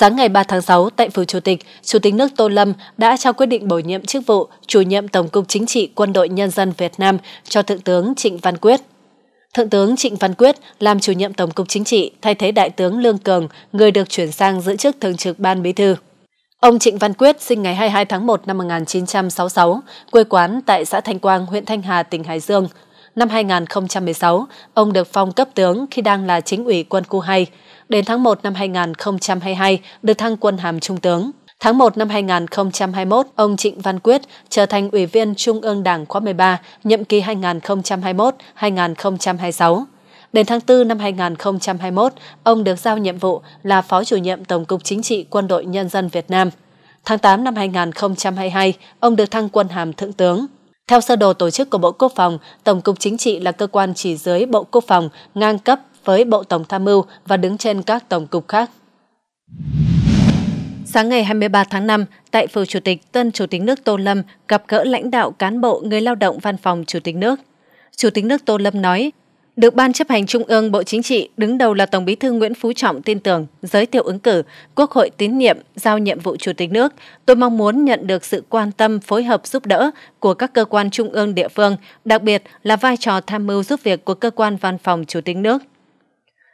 Sáng ngày 3 tháng 6, tại phủ Chủ tịch, Chủ tịch nước Tô Lâm đã trao quyết định bổ nhiệm chức vụ chủ nhiệm Tổng cục Chính trị Quân đội Nhân dân Việt Nam cho Thượng tướng Trịnh Văn Quyết. Thượng tướng Trịnh Văn Quyết làm chủ nhiệm Tổng cục Chính trị thay thế Đại tướng Lương Cường, người được chuyển sang giữ chức Thường trực Ban Bí thư. Ông Trịnh Văn Quyết sinh ngày 22 tháng 1 năm 1966, quê quán tại xã Thanh Quang, huyện Thanh Hà, tỉnh Hải Dương – năm 2016, ông được phong cấp tướng khi đang là chính ủy quân khu 2. Đến tháng 1 năm 2022, được thăng quân hàm trung tướng. Tháng 1 năm 2021, ông Trịnh Văn Quyết trở thành Ủy viên Trung ương Đảng khóa 13, nhiệm kỳ 2021-2026. Đến tháng 4 năm 2021, ông được giao nhiệm vụ là Phó chủ nhiệm Tổng cục Chính trị Quân đội Nhân dân Việt Nam. Tháng 8 năm 2022, ông được thăng quân hàm Thượng tướng. Theo sơ đồ tổ chức của Bộ Quốc phòng, Tổng cục Chính trị là cơ quan chỉ dưới Bộ Quốc phòng, ngang cấp với Bộ Tổng Tham mưu và đứng trên các tổng cục khác. Sáng ngày 23 tháng 5, tại phủ Chủ tịch, tân Chủ tịch nước Tô Lâm gặp gỡ lãnh đạo cán bộ người lao động văn phòng Chủ tịch nước. Chủ tịch nước Tô Lâm nói, được Ban chấp hành Trung ương Bộ Chính trị đứng đầu là Tổng bí thư Nguyễn Phú Trọng tin tưởng, giới thiệu ứng cử, Quốc hội tín nhiệm, giao nhiệm vụ Chủ tịch nước, tôi mong muốn nhận được sự quan tâm, phối hợp giúp đỡ của các cơ quan trung ương địa phương, đặc biệt là vai trò tham mưu giúp việc của cơ quan văn phòng Chủ tịch nước.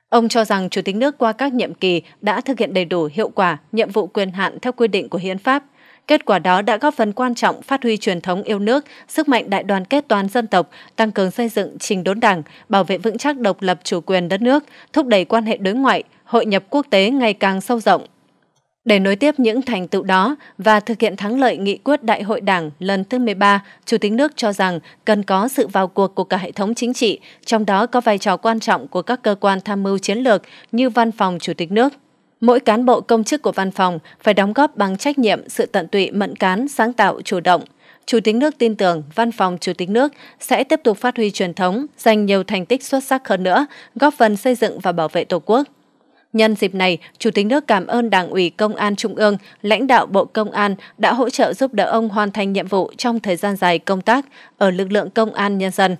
Ông cho rằng Chủ tịch nước qua các nhiệm kỳ đã thực hiện đầy đủ hiệu quả nhiệm vụ quyền hạn theo quy định của Hiến pháp, Kết quả đó đã góp phần quan trọng phát huy truyền thống yêu nước, sức mạnh đại đoàn kết toàn dân tộc, tăng cường xây dựng trình đốn đảng, bảo vệ vững chắc độc lập chủ quyền đất nước, thúc đẩy quan hệ đối ngoại, hội nhập quốc tế ngày càng sâu rộng. Để nối tiếp những thành tựu đó và thực hiện thắng lợi nghị quyết Đại hội Đảng lần thứ 13, Chủ tịch nước cho rằng cần có sự vào cuộc của cả hệ thống chính trị, trong đó có vai trò quan trọng của các cơ quan tham mưu chiến lược như Văn phòng Chủ tịch nước mỗi cán bộ công chức của văn phòng phải đóng góp bằng trách nhiệm, sự tận tụy, mẫn cán, sáng tạo, chủ động. Chủ tịch nước tin tưởng Văn phòng Chủ tịch nước sẽ tiếp tục phát huy truyền thống, giành nhiều thành tích xuất sắc hơn nữa, góp phần xây dựng và bảo vệ Tổ quốc. Nhân dịp này, Chủ tịch nước cảm ơn Đảng ủy Công an Trung ương, lãnh đạo Bộ Công an đã hỗ trợ giúp đỡ ông hoàn thành nhiệm vụ trong thời gian dài công tác ở lực lượng công an nhân dân.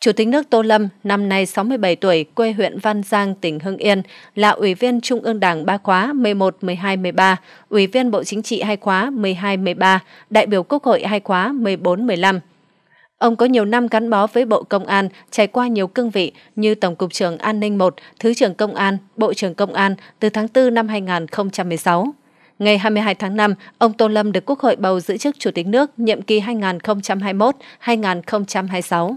Chủ tịch nước Tô Lâm, năm nay 67 tuổi, quê huyện Văn Giang, tỉnh Hưng Yên, là Ủy viên Trung ương Đảng 3 khóa 11, 12, 13, Ủy viên Bộ Chính trị 2 khóa 12, 13, đại biểu Quốc hội 2 khóa 14, 15. Ông có nhiều năm gắn bó với Bộ Công an, trải qua nhiều cương vị như Tổng cục trưởng An ninh 1, Thứ trưởng Công an, Bộ trưởng Công an từ tháng 4 năm 2016. Ngày 22 tháng 5, ông Tô Lâm được Quốc hội bầu giữ chức Chủ tịch nước nhiệm kỳ 2021-2026.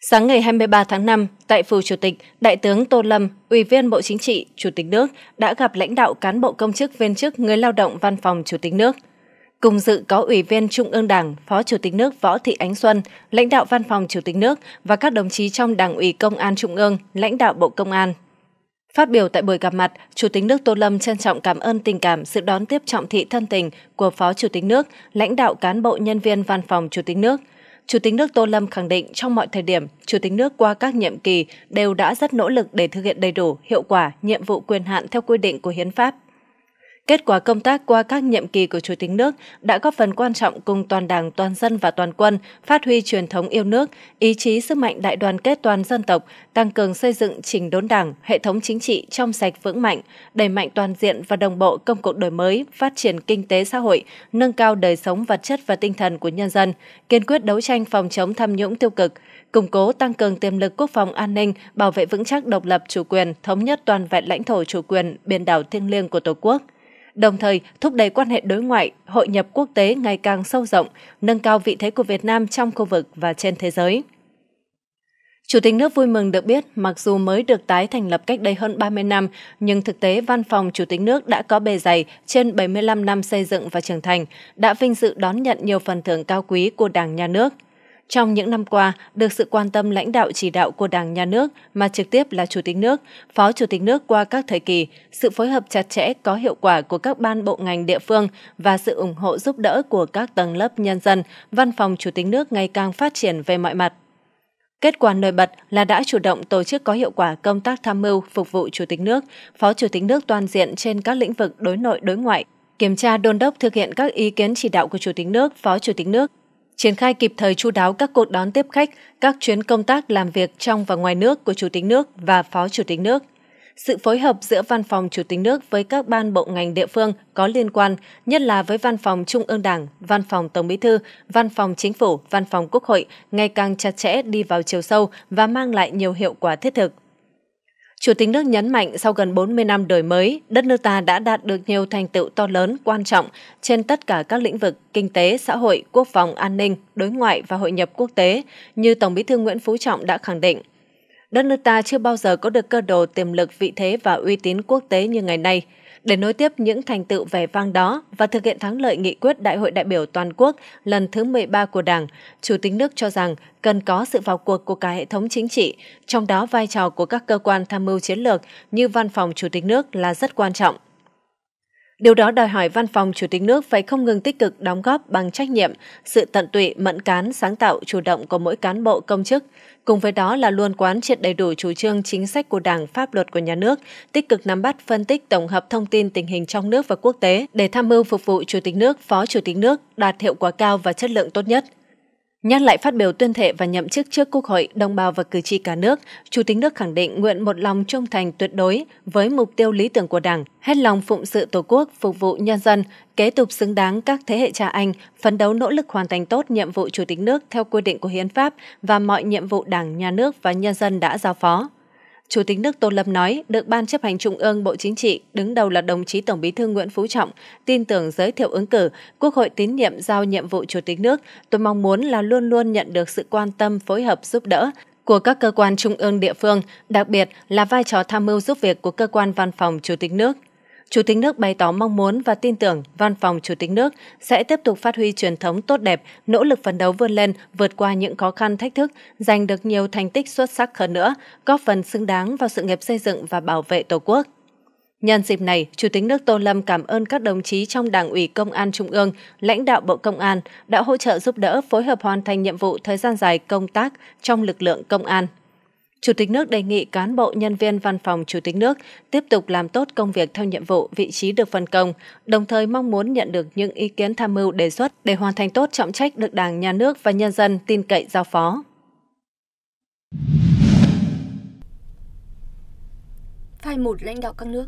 Sáng ngày 23 tháng 5, tại phủ Chủ tịch, Đại tướng Tô Lâm, Ủy viên Bộ Chính trị, Chủ tịch nước đã gặp lãnh đạo cán bộ công chức viên chức người lao động văn phòng Chủ tịch nước. Cùng dự có Ủy viên Trung ương Đảng, Phó Chủ tịch nước Võ Thị Ánh Xuân, lãnh đạo văn phòng Chủ tịch nước và các đồng chí trong Đảng ủy Công an Trung ương, lãnh đạo Bộ Công an. Phát biểu tại buổi gặp mặt, Chủ tịch nước Tô Lâm trân trọng cảm ơn tình cảm sự đón tiếp trọng thị thân tình của Phó Chủ tịch nước, lãnh đạo cán bộ nhân viên văn phòng Chủ tịch nước – Chủ tịch nước Tô Lâm khẳng định trong mọi thời điểm, Chủ tịch nước qua các nhiệm kỳ đều đã rất nỗ lực để thực hiện đầy đủ, hiệu quả nhiệm vụ quyền hạn theo quy định của hiến pháp Kết quả công tác qua các nhiệm kỳ của Chủ tịch nước đã góp phần quan trọng cùng toàn đảng, toàn dân và toàn quân phát huy truyền thống yêu nước, ý chí sức mạnh đại đoàn kết toàn dân tộc, tăng cường xây dựng chỉnh đốn đảng, hệ thống chính trị trong sạch vững mạnh, đẩy mạnh toàn diện và đồng bộ công cuộc đổi mới, phát triển kinh tế xã hội, nâng cao đời sống vật chất và tinh thần của nhân dân, kiên quyết đấu tranh phòng chống tham nhũng tiêu cực, củng cố tăng cường tiềm lực quốc phòng an ninh, bảo vệ vững chắc độc lập chủ quyền, thống nhất toàn vẹn lãnh thổ chủ quyền, biển đảo thiêng liêng của Tổ quốc đồng thời thúc đẩy quan hệ đối ngoại, hội nhập quốc tế ngày càng sâu rộng, nâng cao vị thế của Việt Nam trong khu vực và trên thế giới. Chủ tịch nước vui mừng được biết, mặc dù mới được tái thành lập cách đây hơn 30 năm, nhưng thực tế văn phòng Chủ tịch nước đã có bề dày trên 75 năm xây dựng và trưởng thành, đã vinh dự đón nhận nhiều phần thưởng cao quý của Đảng Nhà nước, trong những năm qua, được sự quan tâm lãnh đạo chỉ đạo của Đảng Nhà nước mà trực tiếp là Chủ tịch nước, Phó Chủ tịch nước qua các thời kỳ, sự phối hợp chặt chẽ có hiệu quả của các ban bộ ngành địa phương và sự ủng hộ giúp đỡ của các tầng lớp nhân dân, văn phòng Chủ tịch nước ngày càng phát triển về mọi mặt. Kết quả nổi bật là đã chủ động tổ chức có hiệu quả công tác tham mưu phục vụ Chủ tịch nước, Phó Chủ tịch nước toàn diện trên các lĩnh vực đối nội đối ngoại, kiểm tra đôn đốc thực hiện các ý kiến chỉ đạo của Chủ tịch nước, Phó Chủ tịch nước triển khai kịp thời chú đáo các cuộc đón tiếp khách, các chuyến công tác làm việc trong và ngoài nước của Chủ tịch nước và Phó Chủ tịch nước. Sự phối hợp giữa Văn phòng Chủ tịch nước với các ban bộ ngành địa phương có liên quan, nhất là với Văn phòng Trung ương Đảng, Văn phòng Tổng Bí thư, Văn phòng Chính phủ, Văn phòng Quốc hội ngày càng chặt chẽ đi vào chiều sâu và mang lại nhiều hiệu quả thiết thực. Chủ tịch nước nhấn mạnh sau gần 40 năm đổi mới, đất nước ta đã đạt được nhiều thành tựu to lớn, quan trọng trên tất cả các lĩnh vực kinh tế, xã hội, quốc phòng, an ninh, đối ngoại và hội nhập quốc tế, như Tổng Bí thư Nguyễn Phú Trọng đã khẳng định. Đất nước ta chưa bao giờ có được cơ đồ tiềm lực vị thế và uy tín quốc tế như ngày nay – để nối tiếp những thành tựu vẻ vang đó và thực hiện thắng lợi nghị quyết Đại hội đại biểu toàn quốc lần thứ 13 của Đảng, Chủ tịch nước cho rằng cần có sự vào cuộc của cả hệ thống chính trị, trong đó vai trò của các cơ quan tham mưu chiến lược như Văn phòng Chủ tịch nước là rất quan trọng. Điều đó đòi hỏi Văn phòng Chủ tịch nước phải không ngừng tích cực đóng góp bằng trách nhiệm, sự tận tụy, mẫn cán, sáng tạo, chủ động của mỗi cán bộ công chức. Cùng với đó là luôn quán triệt đầy đủ chủ trương chính sách của Đảng, pháp luật của nhà nước, tích cực nắm bắt, phân tích, tổng hợp thông tin tình hình trong nước và quốc tế để tham mưu phục vụ Chủ tịch nước, Phó Chủ tịch nước đạt hiệu quả cao và chất lượng tốt nhất. Nhắc lại phát biểu tuyên thệ và nhậm chức trước Quốc hội, đồng bào và cử tri cả nước, Chủ tịch nước khẳng định nguyện một lòng trung thành tuyệt đối với mục tiêu lý tưởng của Đảng, hết lòng phụng sự Tổ quốc, phục vụ nhân dân, kế tục xứng đáng các thế hệ cha anh, phấn đấu nỗ lực hoàn thành tốt nhiệm vụ Chủ tịch nước theo quy định của Hiến pháp và mọi nhiệm vụ Đảng, Nhà nước và nhân dân đã giao phó. Chủ tịch nước Tô Lâm nói, được Ban chấp hành Trung ương Bộ Chính trị, đứng đầu là đồng chí Tổng bí thư Nguyễn Phú Trọng, tin tưởng giới thiệu ứng cử, Quốc hội tín nhiệm giao nhiệm vụ Chủ tịch nước. Tôi mong muốn là luôn luôn nhận được sự quan tâm, phối hợp, giúp đỡ, của các cơ quan trung ương địa phương, đặc biệt là vai trò tham mưu giúp việc của cơ quan văn phòng Chủ tịch nước Chủ tịch nước bày tỏ mong muốn và tin tưởng Văn phòng Chủ tịch nước sẽ tiếp tục phát huy truyền thống tốt đẹp, nỗ lực phấn đấu vươn lên, vượt qua những khó khăn thách thức, giành được nhiều thành tích xuất sắc hơn nữa, góp phần xứng đáng vào sự nghiệp xây dựng và bảo vệ Tổ quốc. Nhân dịp này, Chủ tịch nước Tô Lâm cảm ơn các đồng chí trong Đảng ủy Công an Trung ương, lãnh đạo Bộ Công an đã hỗ trợ giúp đỡ phối hợp hoàn thành nhiệm vụ thời gian dài công tác trong lực lượng công an. Chủ tịch nước đề nghị cán bộ nhân viên văn phòng Chủ tịch nước tiếp tục làm tốt công việc theo nhiệm vụ, vị trí được phân công, đồng thời mong muốn nhận được những ý kiến tham mưu đề xuất để hoàn thành tốt trọng trách được Đảng, Nhà nước và nhân dân tin cậy giao phó. Phai một lãnh đạo các nước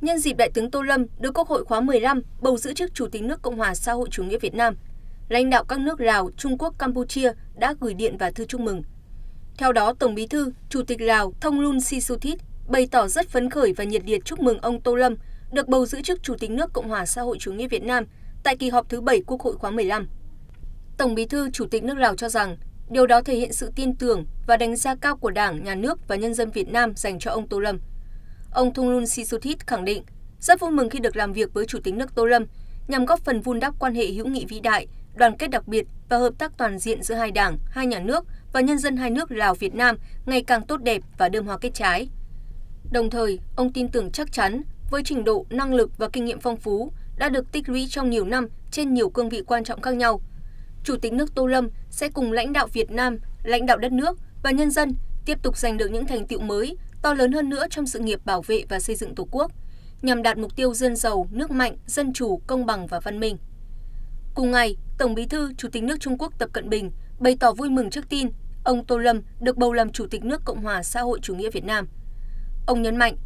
Nhân dịp Đại tướng Tô Lâm được Quốc hội khóa 15 bầu giữ chức Chủ tịch nước Cộng hòa xã hội chủ nghĩa Việt Nam – lãnh đạo các nước Lào, Trung Quốc, Campuchia đã gửi điện và thư chúc mừng. Theo đó, Tổng bí thư, Chủ tịch Lào thông Thonglun Sisulit bày tỏ rất phấn khởi và nhiệt liệt chúc mừng ông Tô Lâm được bầu giữ chức Chủ tịch nước Cộng hòa xã hội chủ nghĩa Việt Nam tại kỳ họp thứ 7 Quốc hội khóa 15. Tổng bí thư Chủ tịch nước Lào cho rằng, điều đó thể hiện sự tin tưởng và đánh giá cao của Đảng, Nhà nước và nhân dân Việt Nam dành cho ông Tô Lâm. Ông thông Thonglun Sisulit khẳng định, rất vui mừng khi được làm việc với Chủ tịch nước Tô Lâm nhằm góp phần vun đắp quan hệ hữu nghị vĩ đại đoàn kết đặc biệt và hợp tác toàn diện giữa hai đảng hai nhà nước và nhân dân hai nước lào việt nam ngày càng tốt đẹp và đơm hoa kết trái đồng thời ông tin tưởng chắc chắn với trình độ năng lực và kinh nghiệm phong phú đã được tích lũy trong nhiều năm trên nhiều cương vị quan trọng khác nhau chủ tịch nước tô lâm sẽ cùng lãnh đạo việt nam lãnh đạo đất nước và nhân dân tiếp tục giành được những thành tiệu mới to lớn hơn nữa trong sự nghiệp bảo vệ và xây dựng tổ quốc nhằm đạt mục tiêu dân giàu nước mạnh dân chủ công bằng và văn minh cùng ngày tổng bí thư chủ tịch nước trung quốc tập cận bình bày tỏ vui mừng trước tin ông tô lâm được bầu làm chủ tịch nước cộng hòa xã hội chủ nghĩa việt nam ông nhấn mạnh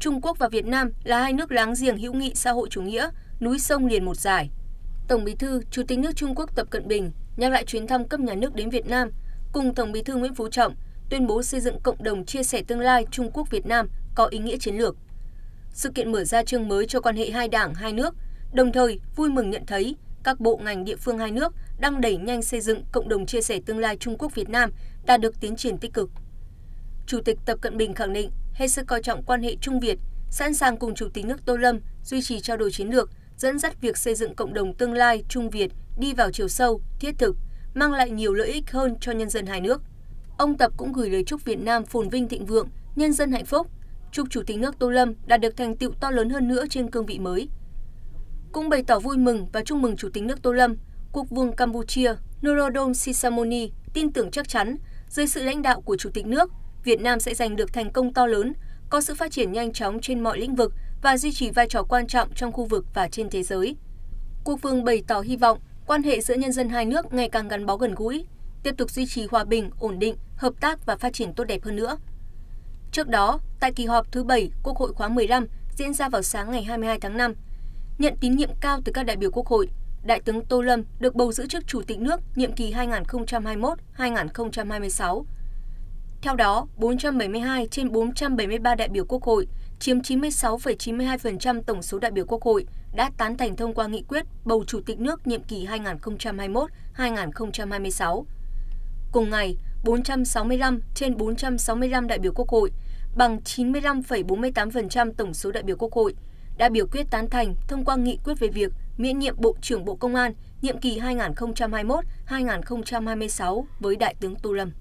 trung quốc và việt nam là hai nước láng giềng hữu nghị xã hội chủ nghĩa núi sông liền một giải tổng bí thư chủ tịch nước trung quốc tập cận bình nhắc lại chuyến thăm cấp nhà nước đến việt nam cùng tổng bí thư nguyễn phú trọng tuyên bố xây dựng cộng đồng chia sẻ tương lai trung quốc việt nam có ý nghĩa chiến lược sự kiện mở ra chương mới cho quan hệ hai đảng hai nước đồng thời vui mừng nhận thấy các bộ ngành địa phương hai nước đang đẩy nhanh xây dựng cộng đồng chia sẻ tương lai Trung Quốc Việt Nam đạt được tiến triển tích cực. Chủ tịch Tập Cận Bình khẳng định hết sức coi trọng quan hệ Trung Việt, sẵn sàng cùng Chủ tịch nước Tô Lâm duy trì trao đổi chiến lược, dẫn dắt việc xây dựng cộng đồng tương lai Trung Việt đi vào chiều sâu, thiết thực, mang lại nhiều lợi ích hơn cho nhân dân hai nước. Ông Tập cũng gửi lời chúc Việt Nam phồn vinh thịnh vượng, nhân dân hạnh phúc, chúc Chủ tịch nước Tô Lâm đạt được thành tựu to lớn hơn nữa trên cương vị mới cũng bày tỏ vui mừng và chúc mừng chủ tịch nước tô lâm quốc vương campuchia norodom sisamoni tin tưởng chắc chắn dưới sự lãnh đạo của chủ tịch nước việt nam sẽ giành được thành công to lớn có sự phát triển nhanh chóng trên mọi lĩnh vực và duy trì vai trò quan trọng trong khu vực và trên thế giới quốc vương bày tỏ hy vọng quan hệ giữa nhân dân hai nước ngày càng gắn bó gần gũi tiếp tục duy trì hòa bình ổn định hợp tác và phát triển tốt đẹp hơn nữa Trước đó, tại kỳ họp thứ 7 Quốc hội khóa 15 diễn ra vào sáng ngày 22 tháng 5, nhận tín nhiệm cao từ các đại biểu quốc hội đại tướng tô lâm được bầu giữ chức chủ tịch nước nhiệm kỳ 2021 2026 theo đó, 472 trên 473 đại biểu Quốc hội, chiếm 96,92% tổng số đại biểu Quốc hội, đã tán thành thông qua nghị quyết bầu Chủ tịch nước nhiệm kỳ 2021-2026. Cùng ngày, 465 trên 465 đại biểu Quốc hội, bằng 95,48% tổng số đại biểu Quốc hội, đã biểu quyết tán thành thông qua nghị quyết về việc miễn nhiệm Bộ trưởng Bộ Công an nhiệm kỳ 2021-2026 với Đại tướng tô lâm